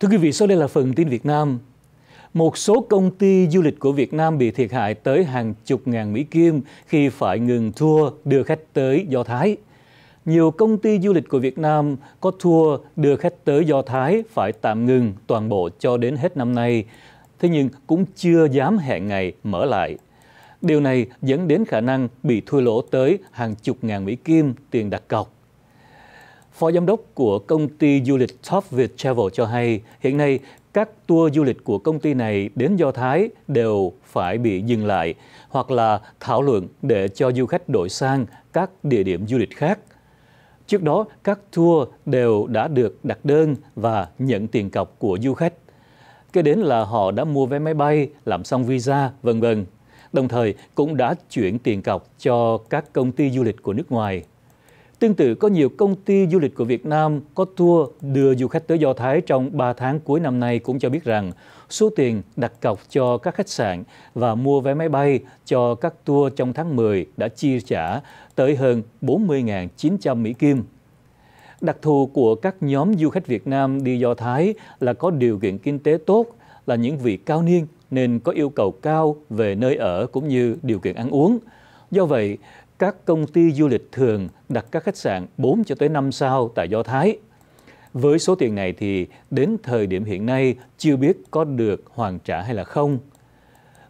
Thưa quý vị, sau đây là phần tin Việt Nam. Một số công ty du lịch của Việt Nam bị thiệt hại tới hàng chục ngàn Mỹ Kim khi phải ngừng tour đưa khách tới Do Thái. Nhiều công ty du lịch của Việt Nam có tour đưa khách tới Do Thái phải tạm ngừng toàn bộ cho đến hết năm nay. Thế nhưng cũng chưa dám hẹn ngày mở lại. Điều này dẫn đến khả năng bị thua lỗ tới hàng chục ngàn Mỹ Kim tiền đặt cọc. Phó giám đốc của công ty du lịch Top Việt Travel cho hay, hiện nay các tour du lịch của công ty này đến Do Thái đều phải bị dừng lại hoặc là thảo luận để cho du khách đổi sang các địa điểm du lịch khác. Trước đó, các tour đều đã được đặt đơn và nhận tiền cọc của du khách. Kế đến là họ đã mua vé máy bay, làm xong visa, vân vân. Đồng thời cũng đã chuyển tiền cọc cho các công ty du lịch của nước ngoài. Tương tự, có nhiều công ty du lịch của Việt Nam có tour đưa du khách tới Do Thái trong 3 tháng cuối năm nay cũng cho biết rằng số tiền đặt cọc cho các khách sạn và mua vé máy bay cho các tour trong tháng 10 đã chi trả tới hơn 40.900 Mỹ Kim. Đặc thù của các nhóm du khách Việt Nam đi Do Thái là có điều kiện kinh tế tốt, là những vị cao niên nên có yêu cầu cao về nơi ở cũng như điều kiện ăn uống. Do vậy, các công ty du lịch thường đặt các khách sạn 4 cho tới 5 sao tại Do Thái. Với số tiền này thì đến thời điểm hiện nay chưa biết có được hoàn trả hay là không.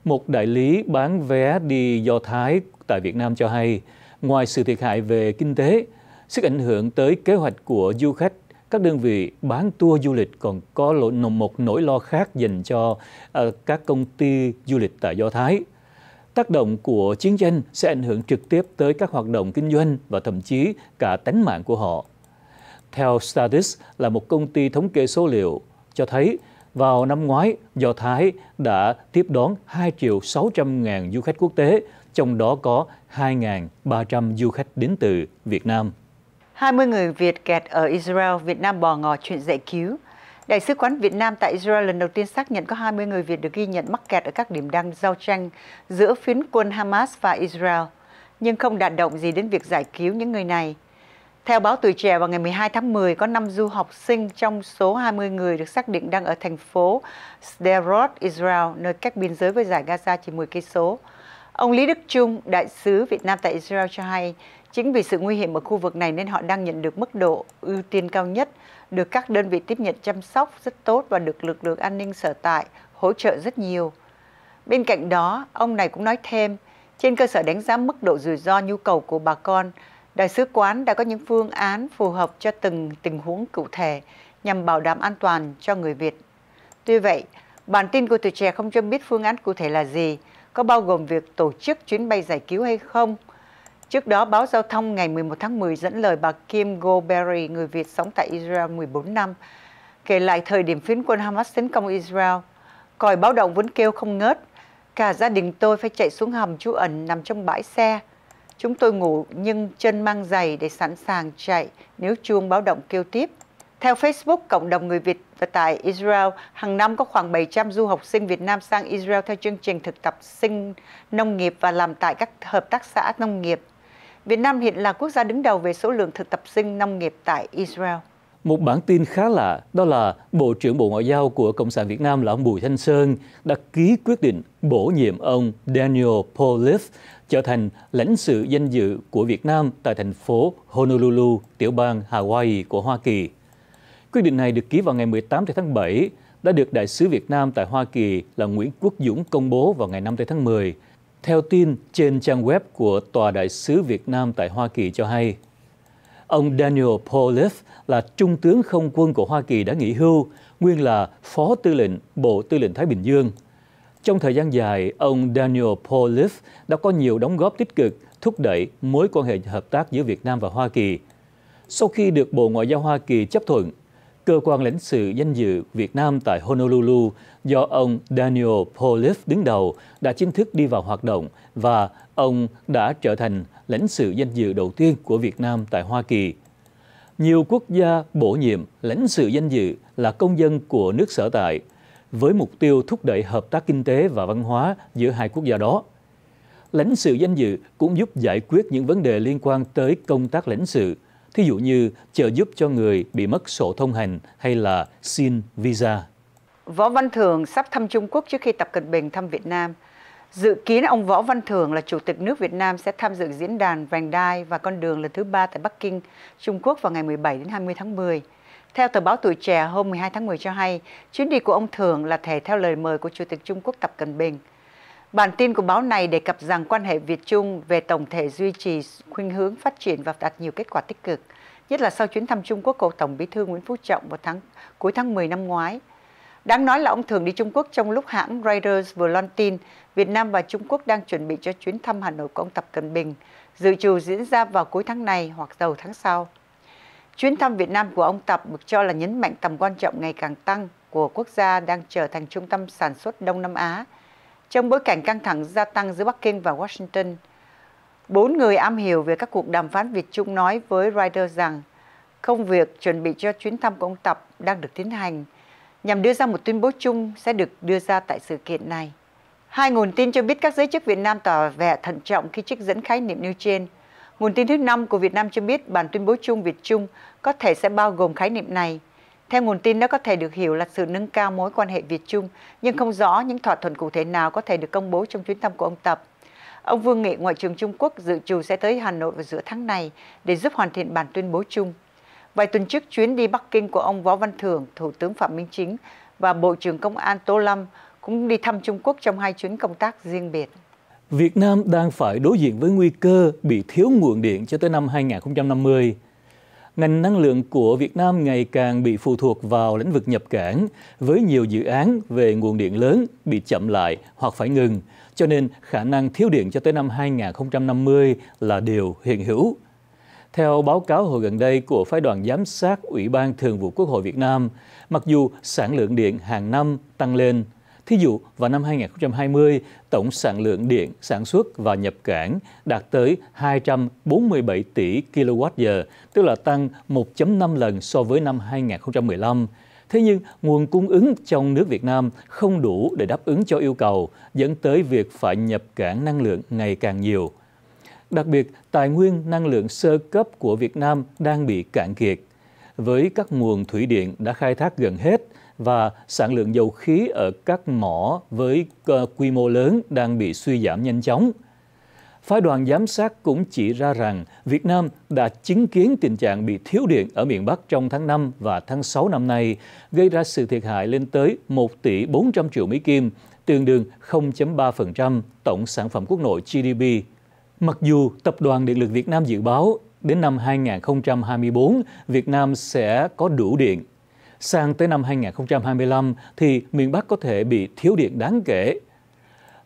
Một đại lý bán vé đi Do Thái tại Việt Nam cho hay, ngoài sự thiệt hại về kinh tế, sức ảnh hưởng tới kế hoạch của du khách các đơn vị bán tour du lịch còn có một nỗi lo khác dành cho ờ, các công ty du lịch tại Do Thái. Tác động của chiến tranh sẽ ảnh hưởng trực tiếp tới các hoạt động kinh doanh và thậm chí cả tánh mạng của họ. Theo Stadis là một công ty thống kê số liệu, cho thấy vào năm ngoái, Do Thái đã tiếp đón 2 triệu 600 ngàn du khách quốc tế, trong đó có 2.300 du khách đến từ Việt Nam. 20 người Việt kẹt ở Israel, Việt Nam bò ngò chuyện giải cứu. Đại sứ quán Việt Nam tại Israel lần đầu tiên xác nhận có 20 người Việt được ghi nhận mắc kẹt ở các điểm đang giao tranh giữa phiến quân Hamas và Israel, nhưng không đạt động gì đến việc giải cứu những người này. Theo báo Tuổi Trẻ, vào ngày 12 tháng 10, có 5 du học sinh trong số 20 người được xác định đang ở thành phố Sderot, Israel, nơi cách biên giới với giải Gaza chỉ 10 cây số. Ông Lý Đức Trung, đại sứ Việt Nam tại Israel cho hay, chính vì sự nguy hiểm ở khu vực này nên họ đang nhận được mức độ ưu tiên cao nhất, được các đơn vị tiếp nhận chăm sóc rất tốt và được lực lượng an ninh sở tại hỗ trợ rất nhiều. Bên cạnh đó, ông này cũng nói thêm, trên cơ sở đánh giá mức độ rủi ro nhu cầu của bà con, Đại sứ quán đã có những phương án phù hợp cho từng tình huống cụ thể nhằm bảo đảm an toàn cho người Việt. Tuy vậy, bản tin của tuổi trẻ không cho biết phương án cụ thể là gì, có bao gồm việc tổ chức chuyến bay giải cứu hay không. Trước đó, báo Giao thông ngày 11 tháng 10 dẫn lời bà Kim Goberry, người Việt sống tại Israel 14 năm, kể lại thời điểm phiến quân Hamas tấn công Israel. Còi báo động vẫn kêu không ngớt. Cả gia đình tôi phải chạy xuống hầm trú ẩn nằm trong bãi xe. Chúng tôi ngủ nhưng chân mang giày để sẵn sàng chạy nếu chuông báo động kêu tiếp. Theo Facebook, cộng đồng người Việt tại Israel, hàng năm có khoảng 700 du học sinh Việt Nam sang Israel theo chương trình thực tập sinh nông nghiệp và làm tại các hợp tác xã nông nghiệp. Việt Nam hiện là quốc gia đứng đầu về số lượng thực tập sinh nông nghiệp tại Israel. Một bản tin khá lạ đó là Bộ trưởng Bộ Ngoại giao của Cộng sản Việt Nam là ông Bùi Thanh Sơn đã ký quyết định bổ nhiệm ông Daniel Polif trở thành lãnh sự danh dự của Việt Nam tại thành phố Honolulu, tiểu bang Hawaii của Hoa Kỳ. Quyết định này được ký vào ngày 18 tháng 7, đã được Đại sứ Việt Nam tại Hoa Kỳ là Nguyễn Quốc Dũng công bố vào ngày 5 tháng 10. Theo tin trên trang web của Tòa Đại sứ Việt Nam tại Hoa Kỳ cho hay, ông Daniel Polif là Trung tướng Không quân của Hoa Kỳ đã nghỉ hưu, nguyên là Phó Tư lệnh Bộ Tư lệnh Thái Bình Dương. Trong thời gian dài, ông Daniel Polif đã có nhiều đóng góp tích cực thúc đẩy mối quan hệ hợp tác giữa Việt Nam và Hoa Kỳ. Sau khi được Bộ Ngoại giao Hoa Kỳ chấp thuận cơ quan lãnh sự danh dự Việt Nam tại Honolulu do ông Daniel Polif đứng đầu đã chính thức đi vào hoạt động và ông đã trở thành lãnh sự danh dự đầu tiên của Việt Nam tại Hoa Kỳ. Nhiều quốc gia bổ nhiệm lãnh sự danh dự là công dân của nước sở tại với mục tiêu thúc đẩy hợp tác kinh tế và văn hóa giữa hai quốc gia đó. Lãnh sự danh dự cũng giúp giải quyết những vấn đề liên quan tới công tác lãnh sự – thí dụ như trợ giúp cho người bị mất sổ thông hành hay là xin visa. Võ Văn Thường sắp thăm Trung Quốc trước khi Tập Cận Bình thăm Việt Nam. Dự kiến ông Võ Văn thường là Chủ tịch nước Việt Nam sẽ tham dự diễn đàn Vành đai và con đường lần thứ ba tại Bắc Kinh, Trung Quốc vào ngày 17 đến 20 tháng 10. Theo tờ báo Tuổi Trẻ hôm 12 tháng 10 cho hay, chuyến đi của ông thường là thể theo lời mời của Chủ tịch Trung Quốc Tập Cận Bình – Bản tin của báo này đề cập rằng quan hệ Việt-Trung về tổng thể duy trì khuynh hướng phát triển và đạt nhiều kết quả tích cực, nhất là sau chuyến thăm Trung Quốc của Tổng Bí thư Nguyễn Phú Trọng vào tháng cuối tháng 10 năm ngoái. Đáng nói là ông thường đi Trung Quốc trong lúc hãng Reuters vừa loan tin Việt Nam và Trung Quốc đang chuẩn bị cho chuyến thăm Hà Nội của ông Tập Cận Bình, dự trù diễn ra vào cuối tháng này hoặc đầu tháng sau. Chuyến thăm Việt Nam của ông Tập được cho là nhấn mạnh tầm quan trọng ngày càng tăng của quốc gia đang trở thành trung tâm sản xuất Đông Nam Á – trong bối cảnh căng thẳng gia tăng giữa Bắc Kinh và Washington, bốn người am hiểu về các cuộc đàm phán Việt Trung nói với Reuters rằng công việc chuẩn bị cho chuyến thăm của ông Tập đang được tiến hành nhằm đưa ra một tuyên bố chung sẽ được đưa ra tại sự kiện này. Hai nguồn tin cho biết các giới chức Việt Nam tỏ vẻ thận trọng khi trích dẫn khái niệm nêu trên. Nguồn tin thứ năm của Việt Nam cho biết bản tuyên bố chung Việt Trung có thể sẽ bao gồm khái niệm này – theo nguồn tin đó có thể được hiểu là sự nâng cao mối quan hệ Việt-Trung, nhưng không rõ những thỏa thuận cụ thể nào có thể được công bố trong chuyến thăm của ông Tập. Ông Vương Nghị, Ngoại trưởng Trung Quốc, dự trù sẽ tới Hà Nội vào giữa tháng này để giúp hoàn thiện bản tuyên bố chung. Vài tuần trước, chuyến đi Bắc Kinh của ông Võ Văn Thưởng, Thủ tướng Phạm Minh Chính và Bộ trưởng Công an Tô Lâm cũng đi thăm Trung Quốc trong hai chuyến công tác riêng biệt. Việt Nam đang phải đối diện với nguy cơ bị thiếu nguồn điện cho tới năm 2050 ngành năng lượng của Việt Nam ngày càng bị phụ thuộc vào lĩnh vực nhập cảng, với nhiều dự án về nguồn điện lớn bị chậm lại hoặc phải ngừng, cho nên khả năng thiếu điện cho tới năm 2050 là điều hiện hữu. Theo báo cáo hồi gần đây của Phái đoàn Giám sát Ủy ban Thường vụ Quốc hội Việt Nam, mặc dù sản lượng điện hàng năm tăng lên Thí dụ, vào năm 2020, tổng sản lượng điện sản xuất và nhập cảng đạt tới 247 tỷ kWh, tức là tăng 1.5 lần so với năm 2015. Thế nhưng, nguồn cung ứng trong nước Việt Nam không đủ để đáp ứng cho yêu cầu, dẫn tới việc phải nhập cảng năng lượng ngày càng nhiều. Đặc biệt, tài nguyên năng lượng sơ cấp của Việt Nam đang bị cạn kiệt. Với các nguồn thủy điện đã khai thác gần hết, và sản lượng dầu khí ở các mỏ với ờ, quy mô lớn đang bị suy giảm nhanh chóng. Phái đoàn giám sát cũng chỉ ra rằng Việt Nam đã chứng kiến tình trạng bị thiếu điện ở miền Bắc trong tháng 5 và tháng 6 năm nay, gây ra sự thiệt hại lên tới 1 tỷ 400 triệu Mỹ Kim, tương đương 0.3% tổng sản phẩm quốc nội GDP. Mặc dù Tập đoàn Điện lực Việt Nam dự báo đến năm 2024, Việt Nam sẽ có đủ điện sang tới năm 2025 thì miền Bắc có thể bị thiếu điện đáng kể.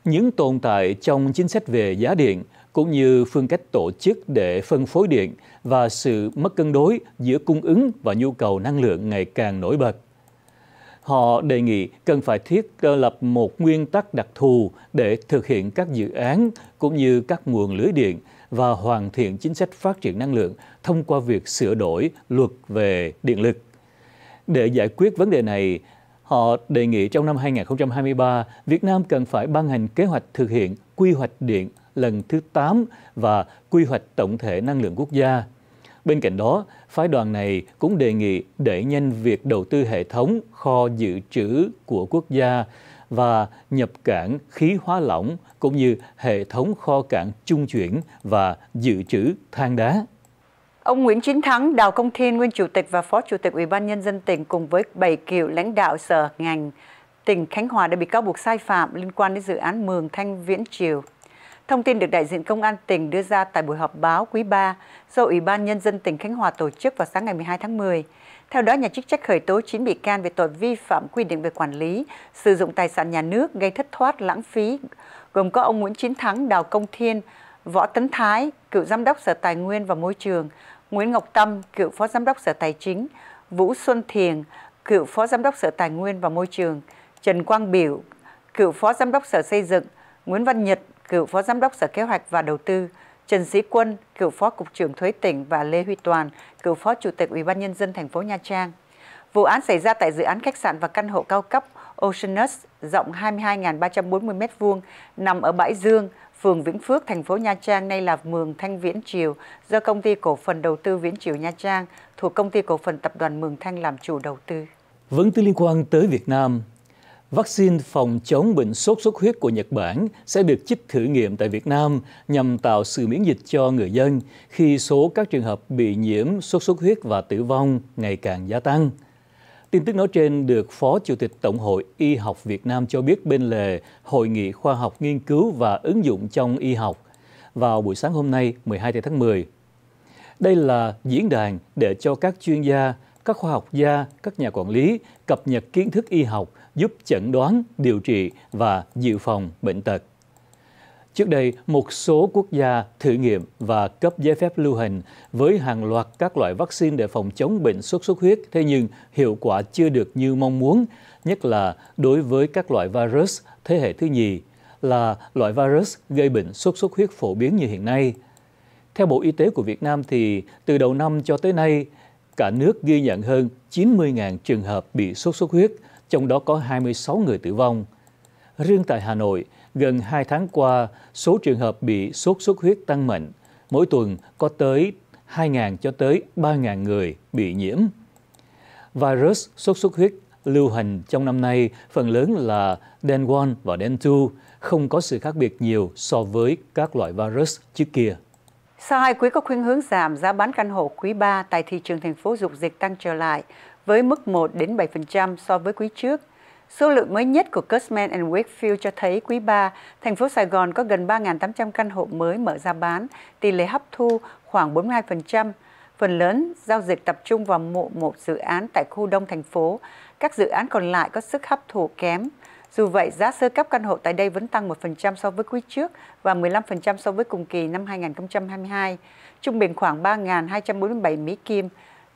Những tồn tại trong chính sách về giá điện cũng như phương cách tổ chức để phân phối điện và sự mất cân đối giữa cung ứng và nhu cầu năng lượng ngày càng nổi bật. Họ đề nghị cần phải thiết lập một nguyên tắc đặc thù để thực hiện các dự án cũng như các nguồn lưới điện và hoàn thiện chính sách phát triển năng lượng thông qua việc sửa đổi luật về điện lực. Để giải quyết vấn đề này, họ đề nghị trong năm 2023, Việt Nam cần phải ban hành kế hoạch thực hiện quy hoạch điện lần thứ 8 và quy hoạch tổng thể năng lượng quốc gia. Bên cạnh đó, phái đoàn này cũng đề nghị đẩy nhanh việc đầu tư hệ thống kho dự trữ của quốc gia và nhập cảng khí hóa lỏng cũng như hệ thống kho cảng trung chuyển và dự trữ than đá. Ông Nguyễn Chính Thắng, Đào Công Thiên, nguyên chủ tịch và phó chủ tịch Ủy ban nhân dân tỉnh cùng với 7 cựu lãnh đạo sở ngành tỉnh Khánh Hòa đã bị cáo buộc sai phạm liên quan đến dự án Mường Thanh Viễn Triều. Thông tin được đại diện công an tỉnh đưa ra tại buổi họp báo quý 3 do Ủy ban nhân dân tỉnh Khánh Hòa tổ chức vào sáng ngày 12 tháng 10. Theo đó, nhà chức trách khởi tố 9 bị can về tội vi phạm quy định về quản lý, sử dụng tài sản nhà nước gây thất thoát lãng phí, gồm có ông Nguyễn Chiến Thắng, Đào Công Thiên, Võ Tấn Thái, cựu Giám đốc Sở Tài nguyên và Môi trường, Nguyễn Ngọc Tâm, cựu Phó Giám đốc Sở Tài chính, Vũ Xuân Thiền, cựu Phó Giám đốc Sở Tài nguyên và Môi trường, Trần Quang Biểu, cựu Phó Giám đốc Sở Xây dựng, Nguyễn Văn Nhật, cựu Phó Giám đốc Sở Kế hoạch và Đầu tư, Trần Sĩ Quân, cựu Phó Cục trưởng Thuế tỉnh và Lê Huy Toàn, cựu Phó Chủ tịch Ủy ban Nhân dân thành phố Nha Trang. Vụ án xảy ra tại dự án khách sạn và căn hộ cao cấp Oceanus rộng 22.340m2 nằm ở Bãi Dương, phường Vĩnh Phước, thành phố Nha Trang nay là Mường Thanh Viễn Triều do công ty cổ phần đầu tư Viễn Triều Nha Trang thuộc công ty cổ phần tập đoàn Mường Thanh làm chủ đầu tư. Vấn tư liên quan tới Việt Nam, vaccine phòng chống bệnh sốt xuất huyết của Nhật Bản sẽ được chích thử nghiệm tại Việt Nam nhằm tạo sự miễn dịch cho người dân khi số các trường hợp bị nhiễm sốt xuất huyết và tử vong ngày càng gia tăng. Tin tức nói trên được Phó Chủ tịch Tổng hội Y học Việt Nam cho biết bên lề Hội nghị khoa học nghiên cứu và ứng dụng trong y học vào buổi sáng hôm nay 12 tháng 10. Đây là diễn đàn để cho các chuyên gia, các khoa học gia, các nhà quản lý cập nhật kiến thức y học giúp chẩn đoán, điều trị và dự phòng bệnh tật. Trước đây, một số quốc gia thử nghiệm và cấp giấy phép lưu hành với hàng loạt các loại vaccine để phòng chống bệnh sốt xuất huyết, thế nhưng hiệu quả chưa được như mong muốn, nhất là đối với các loại virus thế hệ thứ nhì là loại virus gây bệnh sốt xuất huyết phổ biến như hiện nay. Theo Bộ Y tế của Việt Nam thì từ đầu năm cho tới nay, cả nước ghi nhận hơn 90.000 trường hợp bị sốt xuất huyết, trong đó có 26 người tử vong. Riêng tại Hà Nội, gần 2 tháng qua, số trường hợp bị sốt xuất huyết tăng mạnh. Mỗi tuần có tới 2.000 cho tới 3.000 người bị nhiễm. Virus sốt xuất huyết lưu hành trong năm nay phần lớn là Đen 1 và Đen 2, không có sự khác biệt nhiều so với các loại virus trước kia. Sau hai quý có khuynh hướng giảm, giá bán căn hộ quý 3 tại thị trường thành phố dục dịch tăng trở lại với mức 1 đến 7% so với quý trước Số liệu mới nhất của Cushman and Wakefield cho thấy quý 3, thành phố Sài Gòn có gần 3.800 căn hộ mới mở ra bán, tỷ lệ hấp thu khoảng 42%. Phần lớn giao dịch tập trung vào mộ một dự án tại khu đông thành phố. Các dự án còn lại có sức hấp thụ kém. Dù vậy, giá sơ cấp căn hộ tại đây vẫn tăng 1% so với quý trước và 15% so với cùng kỳ năm 2022, trung bình khoảng 3.247 Mỹ Kim,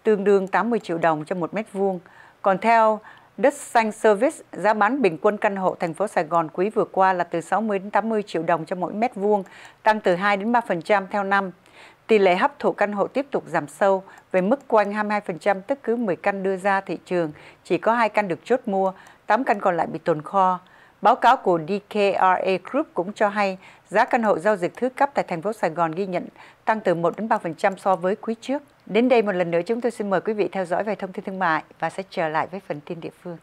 tương đương 80 triệu đồng cho một mét vuông. Còn theo Đất xanh Service giá bán bình quân căn hộ thành phố Sài Gòn quý vừa qua là từ 60 đến 80 triệu đồng cho mỗi mét vuông, tăng từ 2 đến 3% theo năm. Tỷ lệ hấp thụ căn hộ tiếp tục giảm sâu về mức quanh 22% tức cứ 10 căn đưa ra thị trường, chỉ có 2 căn được chốt mua, 8 căn còn lại bị tồn kho. Báo cáo của DKRA Group cũng cho hay giá căn hộ giao dịch thứ cấp tại thành phố Sài Gòn ghi nhận tăng từ 1 đến 3% so với quý trước. Đến đây một lần nữa chúng tôi xin mời quý vị theo dõi về thông tin thương mại và sẽ trở lại với phần tin địa phương.